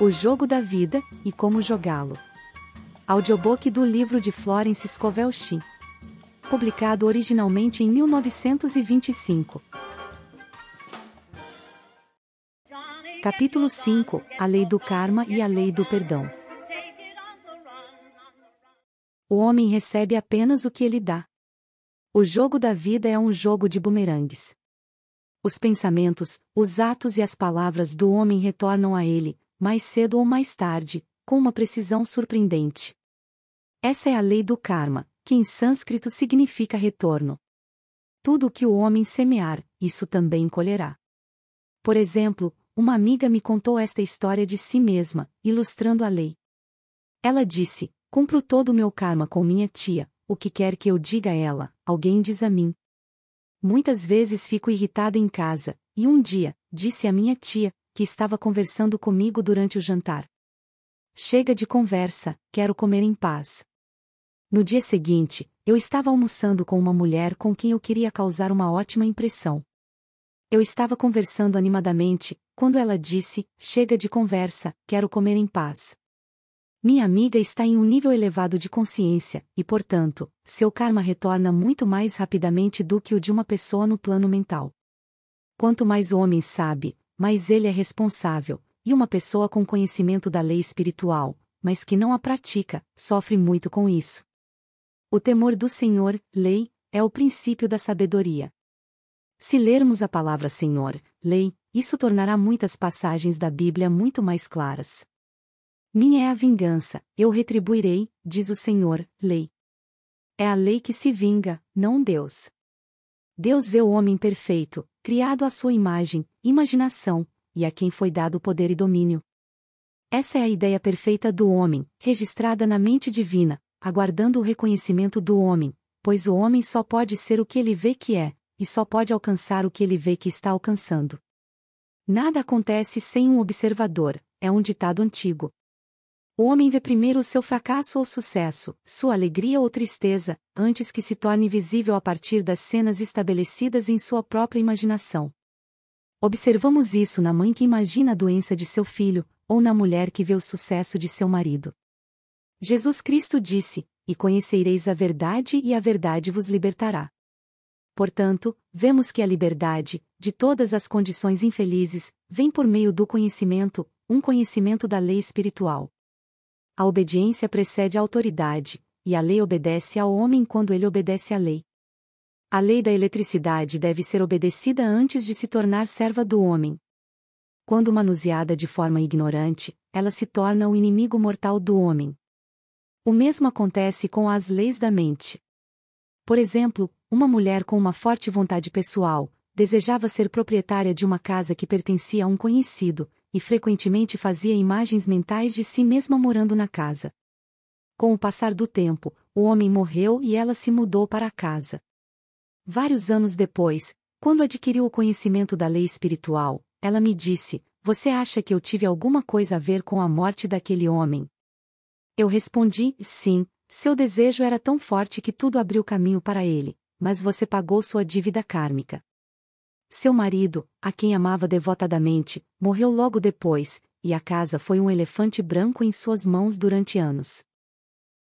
O Jogo da Vida e Como Jogá-lo. Audiobook do livro de Florence Scovel Sheen. Publicado originalmente em 1925. Capítulo 5 A Lei do Karma e a Lei do Perdão. O homem recebe apenas o que ele dá. O jogo da vida é um jogo de bumerangues. Os pensamentos, os atos e as palavras do homem retornam a ele, mais cedo ou mais tarde, com uma precisão surpreendente. Essa é a lei do karma, que em sânscrito significa retorno. Tudo o que o homem semear, isso também colherá. Por exemplo, uma amiga me contou esta história de si mesma, ilustrando a lei. Ela disse: Cumpro todo o meu karma com minha tia, o que quer que eu diga a ela, alguém diz a mim. Muitas vezes fico irritada em casa, e um dia, disse a minha tia, que estava conversando comigo durante o jantar. Chega de conversa, quero comer em paz. No dia seguinte, eu estava almoçando com uma mulher com quem eu queria causar uma ótima impressão. Eu estava conversando animadamente, quando ela disse: Chega de conversa, quero comer em paz. Minha amiga está em um nível elevado de consciência, e portanto, seu karma retorna muito mais rapidamente do que o de uma pessoa no plano mental. Quanto mais o homem sabe, mas ele é responsável, e uma pessoa com conhecimento da lei espiritual, mas que não a pratica, sofre muito com isso. O temor do Senhor, lei, é o princípio da sabedoria. Se lermos a palavra Senhor, lei, isso tornará muitas passagens da Bíblia muito mais claras. Minha é a vingança, eu retribuirei, diz o Senhor, lei. É a lei que se vinga, não Deus. Deus vê o homem perfeito, criado à sua imagem, imaginação, e a quem foi dado poder e domínio. Essa é a ideia perfeita do homem, registrada na mente divina, aguardando o reconhecimento do homem, pois o homem só pode ser o que ele vê que é, e só pode alcançar o que ele vê que está alcançando. Nada acontece sem um observador, é um ditado antigo. O homem vê primeiro o seu fracasso ou sucesso, sua alegria ou tristeza, antes que se torne visível a partir das cenas estabelecidas em sua própria imaginação. Observamos isso na mãe que imagina a doença de seu filho, ou na mulher que vê o sucesso de seu marido. Jesus Cristo disse: E conhecereis a verdade, e a verdade vos libertará. Portanto, vemos que a liberdade, de todas as condições infelizes, vem por meio do conhecimento, um conhecimento da lei espiritual. A obediência precede a autoridade, e a lei obedece ao homem quando ele obedece à lei. A lei da eletricidade deve ser obedecida antes de se tornar serva do homem. Quando manuseada de forma ignorante, ela se torna o inimigo mortal do homem. O mesmo acontece com as leis da mente. Por exemplo, uma mulher com uma forte vontade pessoal, desejava ser proprietária de uma casa que pertencia a um conhecido, e frequentemente fazia imagens mentais de si mesma morando na casa. Com o passar do tempo, o homem morreu e ela se mudou para a casa. Vários anos depois, quando adquiriu o conhecimento da lei espiritual, ela me disse: Você acha que eu tive alguma coisa a ver com a morte daquele homem? Eu respondi: Sim, seu desejo era tão forte que tudo abriu caminho para ele, mas você pagou sua dívida kármica. Seu marido, a quem amava devotadamente, morreu logo depois, e a casa foi um elefante branco em suas mãos durante anos.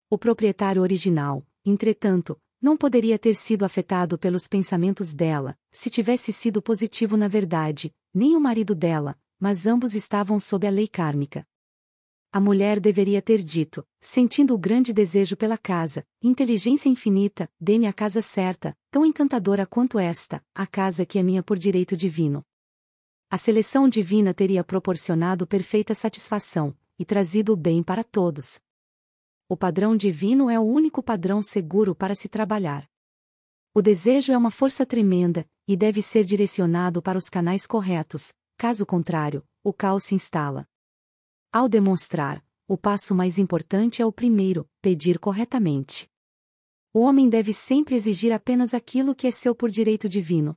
O proprietário original, entretanto, não poderia ter sido afetado pelos pensamentos dela, se tivesse sido positivo na verdade, nem o marido dela, mas ambos estavam sob a lei kármica a mulher deveria ter dito, sentindo o grande desejo pela casa, inteligência infinita, dê-me a casa certa, tão encantadora quanto esta, a casa que é minha por direito divino. A seleção divina teria proporcionado perfeita satisfação, e trazido o bem para todos. O padrão divino é o único padrão seguro para se trabalhar. O desejo é uma força tremenda, e deve ser direcionado para os canais corretos, caso contrário, o caos se instala. Ao demonstrar, o passo mais importante é o primeiro, pedir corretamente. O homem deve sempre exigir apenas aquilo que é seu por direito divino.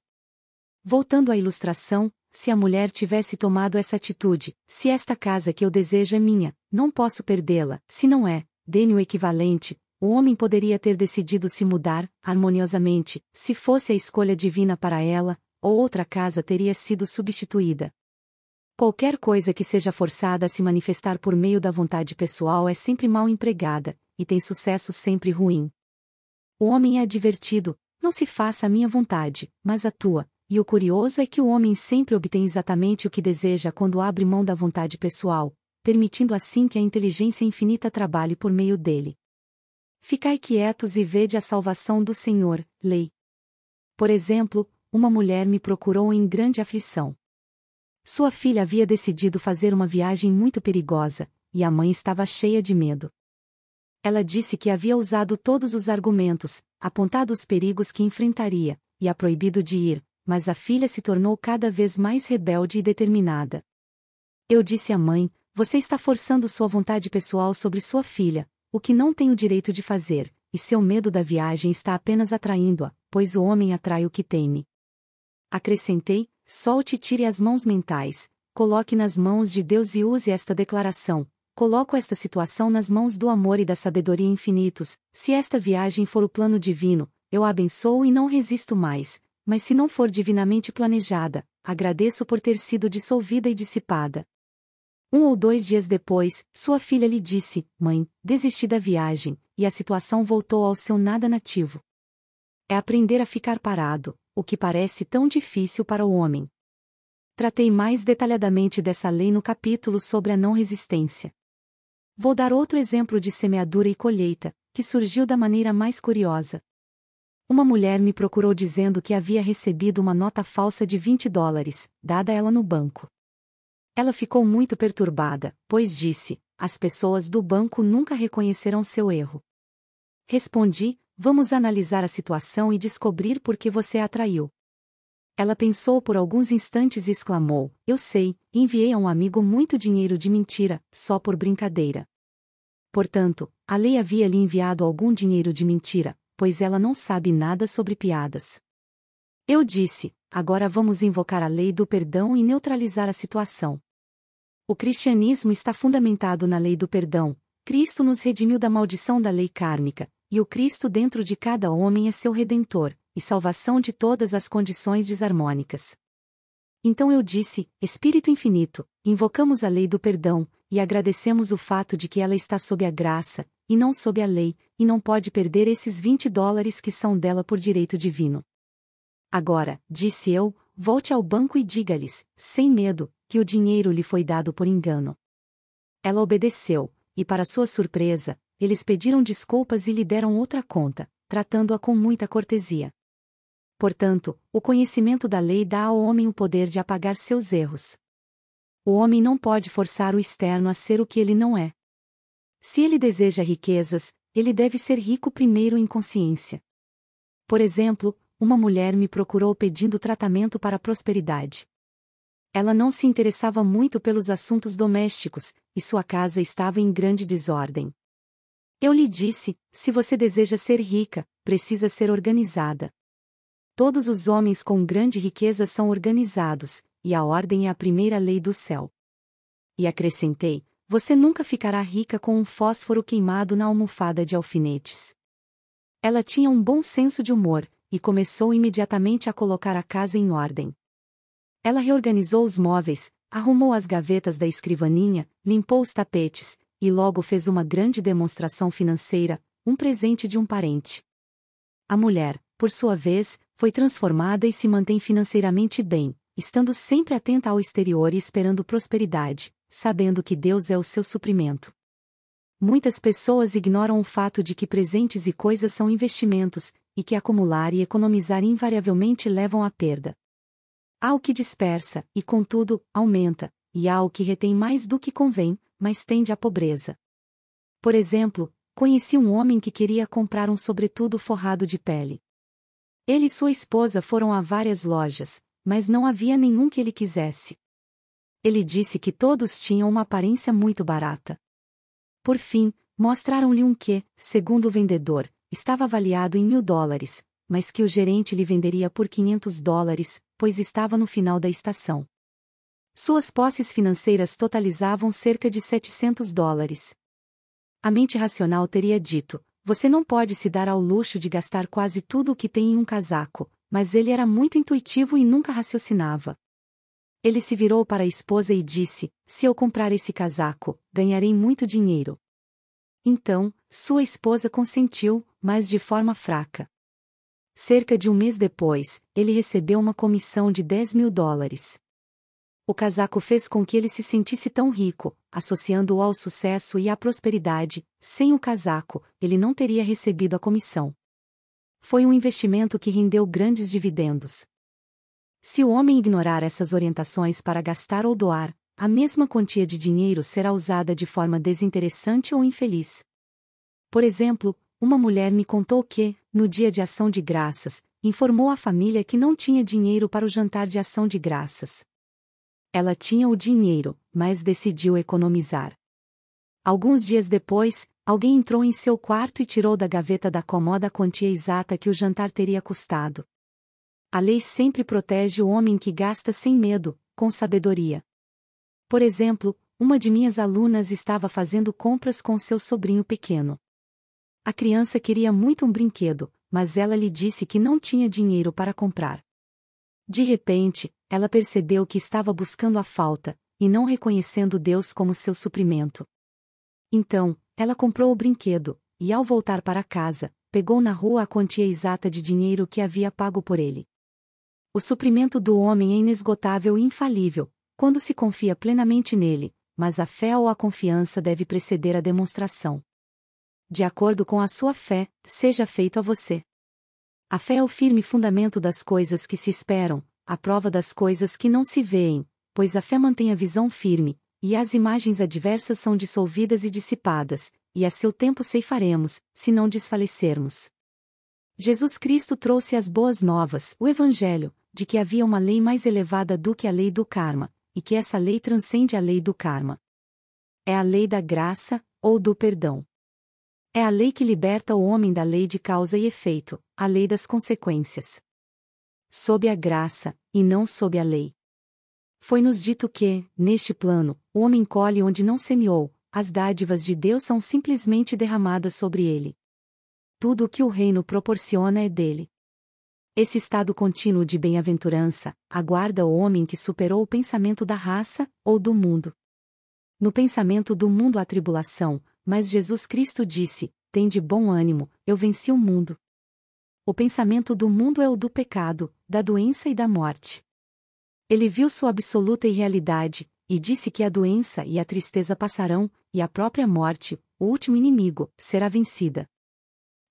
Voltando à ilustração, se a mulher tivesse tomado essa atitude, se esta casa que eu desejo é minha, não posso perdê-la, se não é, dê-me o equivalente, o homem poderia ter decidido se mudar, harmoniosamente, se fosse a escolha divina para ela, ou outra casa teria sido substituída. Qualquer coisa que seja forçada a se manifestar por meio da vontade pessoal é sempre mal empregada, e tem sucesso sempre ruim. O homem é advertido, não se faça a minha vontade, mas a tua, e o curioso é que o homem sempre obtém exatamente o que deseja quando abre mão da vontade pessoal, permitindo assim que a inteligência infinita trabalhe por meio dele. Ficai quietos e vede a salvação do Senhor, lei. Por exemplo, uma mulher me procurou em grande aflição. Sua filha havia decidido fazer uma viagem muito perigosa, e a mãe estava cheia de medo. Ela disse que havia usado todos os argumentos, apontado os perigos que enfrentaria, e a proibido de ir, mas a filha se tornou cada vez mais rebelde e determinada. Eu disse à mãe: Você está forçando sua vontade pessoal sobre sua filha, o que não tem o direito de fazer, e seu medo da viagem está apenas atraindo-a, pois o homem atrai o que teme. Acrescentei, Solte e tire as mãos mentais, coloque nas mãos de Deus e use esta declaração. Coloco esta situação nas mãos do amor e da sabedoria infinitos. Se esta viagem for o plano divino, eu a abençoo e não resisto mais, mas se não for divinamente planejada, agradeço por ter sido dissolvida e dissipada. Um ou dois dias depois, sua filha lhe disse: Mãe, desisti da viagem, e a situação voltou ao seu nada nativo. É aprender a ficar parado, o que parece tão difícil para o homem. Tratei mais detalhadamente dessa lei no capítulo sobre a não resistência. Vou dar outro exemplo de semeadura e colheita, que surgiu da maneira mais curiosa. Uma mulher me procurou dizendo que havia recebido uma nota falsa de 20 dólares, dada ela no banco. Ela ficou muito perturbada, pois disse: as pessoas do banco nunca reconheceram seu erro. Respondi, Vamos analisar a situação e descobrir por que você a atraiu. Ela pensou por alguns instantes e exclamou: Eu sei, enviei a um amigo muito dinheiro de mentira, só por brincadeira. Portanto, a lei havia lhe enviado algum dinheiro de mentira, pois ela não sabe nada sobre piadas. Eu disse: agora vamos invocar a lei do perdão e neutralizar a situação. O cristianismo está fundamentado na lei do perdão. Cristo nos redimiu da maldição da lei kármica, e o Cristo dentro de cada homem é seu redentor, e salvação de todas as condições desarmônicas. Então eu disse, Espírito Infinito, invocamos a lei do perdão, e agradecemos o fato de que ela está sob a graça, e não sob a lei, e não pode perder esses 20 dólares que são dela por direito divino. Agora, disse eu, volte ao banco e diga-lhes, sem medo, que o dinheiro lhe foi dado por engano. Ela obedeceu, e para sua surpresa, eles pediram desculpas e lhe deram outra conta, tratando-a com muita cortesia. Portanto, o conhecimento da lei dá ao homem o poder de apagar seus erros. O homem não pode forçar o externo a ser o que ele não é. Se ele deseja riquezas, ele deve ser rico primeiro em consciência. Por exemplo, uma mulher me procurou pedindo tratamento para a prosperidade. Ela não se interessava muito pelos assuntos domésticos, e sua casa estava em grande desordem. Eu lhe disse: se você deseja ser rica, precisa ser organizada. Todos os homens com grande riqueza são organizados, e a ordem é a primeira lei do céu. E acrescentei: você nunca ficará rica com um fósforo queimado na almofada de alfinetes. Ela tinha um bom senso de humor, e começou imediatamente a colocar a casa em ordem. Ela reorganizou os móveis, arrumou as gavetas da escrivaninha, limpou os tapetes, e logo fez uma grande demonstração financeira, um presente de um parente. A mulher, por sua vez, foi transformada e se mantém financeiramente bem, estando sempre atenta ao exterior e esperando prosperidade, sabendo que Deus é o seu suprimento. Muitas pessoas ignoram o fato de que presentes e coisas são investimentos, e que acumular e economizar invariavelmente levam à perda. Há o que dispersa, e contudo, aumenta, e há o que retém mais do que convém, mas tende à pobreza. Por exemplo, conheci um homem que queria comprar um sobretudo forrado de pele. Ele e sua esposa foram a várias lojas, mas não havia nenhum que ele quisesse. Ele disse que todos tinham uma aparência muito barata. Por fim, mostraram-lhe um que, segundo o vendedor, estava avaliado em mil dólares, mas que o gerente lhe venderia por 500 dólares, pois estava no final da estação. Suas posses financeiras totalizavam cerca de 700 dólares. A mente racional teria dito: você não pode se dar ao luxo de gastar quase tudo o que tem em um casaco, mas ele era muito intuitivo e nunca raciocinava. Ele se virou para a esposa e disse: Se eu comprar esse casaco, ganharei muito dinheiro. Então, sua esposa consentiu, mas de forma fraca. Cerca de um mês depois, ele recebeu uma comissão de 10 mil dólares. O casaco fez com que ele se sentisse tão rico, associando-o ao sucesso e à prosperidade. Sem o casaco, ele não teria recebido a comissão. Foi um investimento que rendeu grandes dividendos. Se o homem ignorar essas orientações para gastar ou doar, a mesma quantia de dinheiro será usada de forma desinteressante ou infeliz. Por exemplo, uma mulher me contou que, no dia de ação de graças, informou à família que não tinha dinheiro para o jantar de ação de graças. Ela tinha o dinheiro, mas decidiu economizar. Alguns dias depois, alguém entrou em seu quarto e tirou da gaveta da comoda a quantia exata que o jantar teria custado. A lei sempre protege o homem que gasta sem medo, com sabedoria. Por exemplo, uma de minhas alunas estava fazendo compras com seu sobrinho pequeno. A criança queria muito um brinquedo, mas ela lhe disse que não tinha dinheiro para comprar. De repente, ela percebeu que estava buscando a falta, e não reconhecendo Deus como seu suprimento. Então, ela comprou o brinquedo, e ao voltar para casa, pegou na rua a quantia exata de dinheiro que havia pago por ele. O suprimento do homem é inesgotável e infalível, quando se confia plenamente nele, mas a fé ou a confiança deve preceder a demonstração. De acordo com a sua fé, seja feito a você. A fé é o firme fundamento das coisas que se esperam, a prova das coisas que não se veem, pois a fé mantém a visão firme, e as imagens adversas são dissolvidas e dissipadas, e a seu tempo ceifaremos, se não desfalecermos. Jesus Cristo trouxe as boas novas, o Evangelho, de que havia uma lei mais elevada do que a lei do karma, e que essa lei transcende a lei do karma. É a lei da graça, ou do perdão. É a lei que liberta o homem da lei de causa e efeito, a lei das consequências sob a graça, e não sob a lei. Foi-nos dito que, neste plano, o homem colhe onde não semeou, as dádivas de Deus são simplesmente derramadas sobre ele. Tudo o que o reino proporciona é dele. Esse estado contínuo de bem-aventurança aguarda o homem que superou o pensamento da raça ou do mundo. No pensamento do mundo há tribulação, mas Jesus Cristo disse: Tem de bom ânimo, eu venci o mundo o pensamento do mundo é o do pecado, da doença e da morte. Ele viu sua absoluta irrealidade, e disse que a doença e a tristeza passarão, e a própria morte, o último inimigo, será vencida.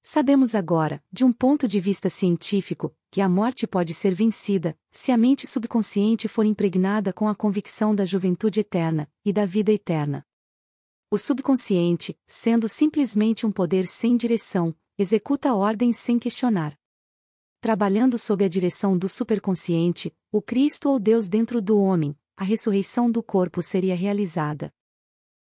Sabemos agora, de um ponto de vista científico, que a morte pode ser vencida, se a mente subconsciente for impregnada com a convicção da juventude eterna e da vida eterna. O subconsciente, sendo simplesmente um poder sem direção, executa ordens sem questionar. Trabalhando sob a direção do superconsciente, o Cristo ou Deus dentro do homem, a ressurreição do corpo seria realizada.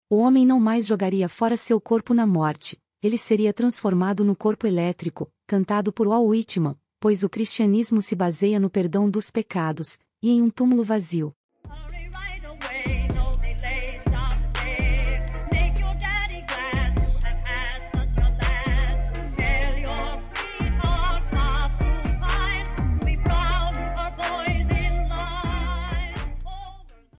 O homem não mais jogaria fora seu corpo na morte, ele seria transformado no corpo elétrico, cantado por Walt Whitman, pois o cristianismo se baseia no perdão dos pecados, e em um túmulo vazio.